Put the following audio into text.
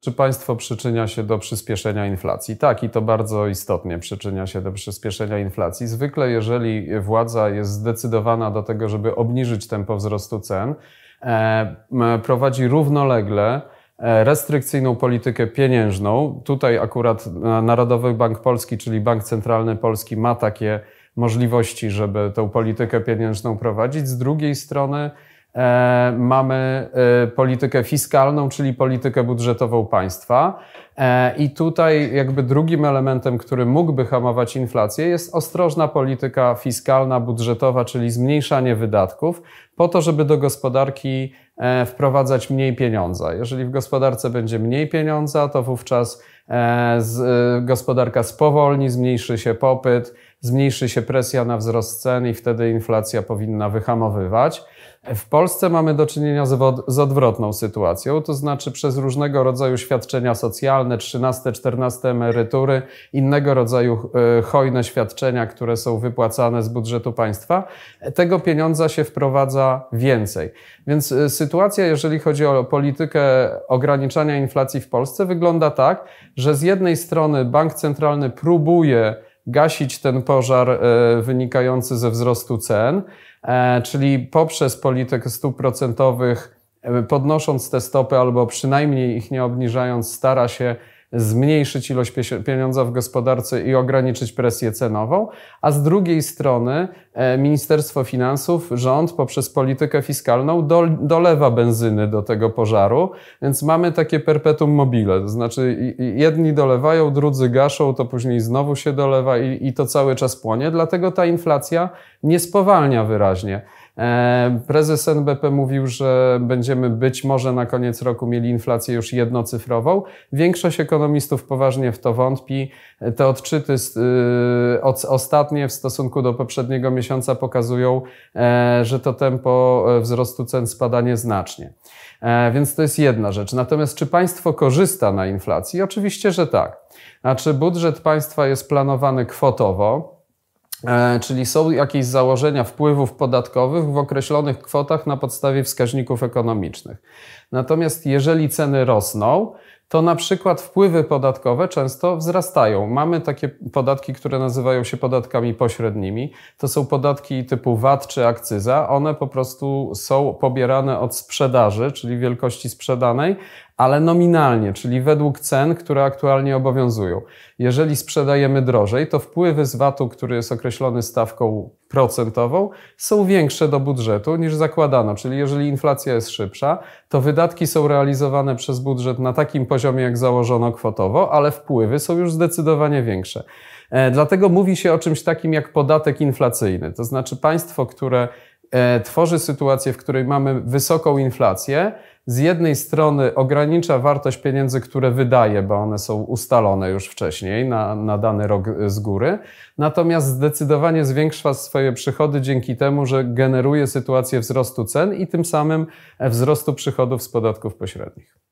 Czy państwo przyczynia się do przyspieszenia inflacji? Tak, i to bardzo istotnie przyczynia się do przyspieszenia inflacji. Zwykle, jeżeli władza jest zdecydowana do tego, żeby obniżyć tempo wzrostu cen, prowadzi równolegle e, restrykcyjną politykę pieniężną. Tutaj akurat Narodowy Bank Polski, czyli Bank Centralny Polski, ma takie możliwości, żeby tą politykę pieniężną prowadzić. Z drugiej strony, E, mamy e, politykę fiskalną, czyli politykę budżetową państwa. E, I tutaj jakby drugim elementem, który mógłby hamować inflację, jest ostrożna polityka fiskalna, budżetowa, czyli zmniejszanie wydatków, po to, żeby do gospodarki wprowadzać mniej pieniądza. Jeżeli w gospodarce będzie mniej pieniądza, to wówczas gospodarka spowolni, zmniejszy się popyt, zmniejszy się presja na wzrost cen i wtedy inflacja powinna wyhamowywać. W Polsce mamy do czynienia z, odwrotną sytuacją, to znaczy przez różnego rodzaju świadczenia socjalne, 13, 14 emerytury, innego rodzaju e, hojne świadczenia, które są wypłacane z budżetu państwa, tego pieniądza się wprowadza więcej. Więc e, sytuacja, jeżeli chodzi o politykę ograniczania inflacji w Polsce, wygląda tak, że z jednej strony bank centralny próbuje gasić ten pożar e, wynikający ze wzrostu cen, e, czyli poprzez politykę stóp procentowych, e, podnosząc te stopy albo przynajmniej ich nie obniżając, stara się zmniejszyć ilość pieniądza w gospodarce i ograniczyć presję cenową, a z drugiej strony e, Ministerstwo Finansów, rząd poprzez politykę fiskalną dolewa benzyny do tego pożaru, więc mamy takie perpetuum mobile, to znaczy jedni dolewają, drudzy gaszą, to później znowu się dolewa i, i to cały czas płonie, dlatego ta inflacja nie spowalnia wyraźnie. E, prezes NBP mówił, że będziemy być może na koniec roku mieli inflację już jednocyfrową. Większość ekonomistów poważnie w to wątpi. Te odczyty y, ostatnie w stosunku do poprzedniego miesiąca pokazują, e, że to tempo e, wzrostu cen spada nieznacznie. Więc to jest jedna rzecz. Natomiast czy państwo korzysta na inflacji? Oczywiście, że tak. Znaczy budżet państwa jest planowany kwotowo E, czyli są jakieś założenia wpływów podatkowych w określonych kwotach na podstawie wskaźników ekonomicznych. Natomiast jeżeli ceny rosną, to na przykład wpływy podatkowe często wzrastają. Mamy takie podatki, które nazywają się podatkami pośrednimi. To są podatki typu VAT czy akcyza. One po prostu są pobierane od sprzedaży, czyli wielkości sprzedanej, ale nominalnie, czyli według cen, które aktualnie obowiązują. Jeżeli sprzedajemy drożej, to wpływy z VAT-u, który jest określony stawką procentową, są większe do budżetu niż zakładano. Czyli jeżeli inflacja jest szybsza, to wydatki są realizowane przez budżet na takim poziomie, jak założono kwotowo, ale wpływy są już zdecydowanie większe. E, dlatego mówi się o czymś takim jak podatek inflacyjny. To znaczy państwo, które E, tworzy sytuację, w której mamy wysoką inflację. Z jednej strony ogranicza wartość pieniędzy, które wydaje, bo one są ustalone już wcześniej na, na dany rok z góry, natomiast zdecydowanie zwiększa swoje przychody dzięki temu, że generuje sytuację wzrostu cen i tym samym e, wzrostu przychodów z podatków pośrednich.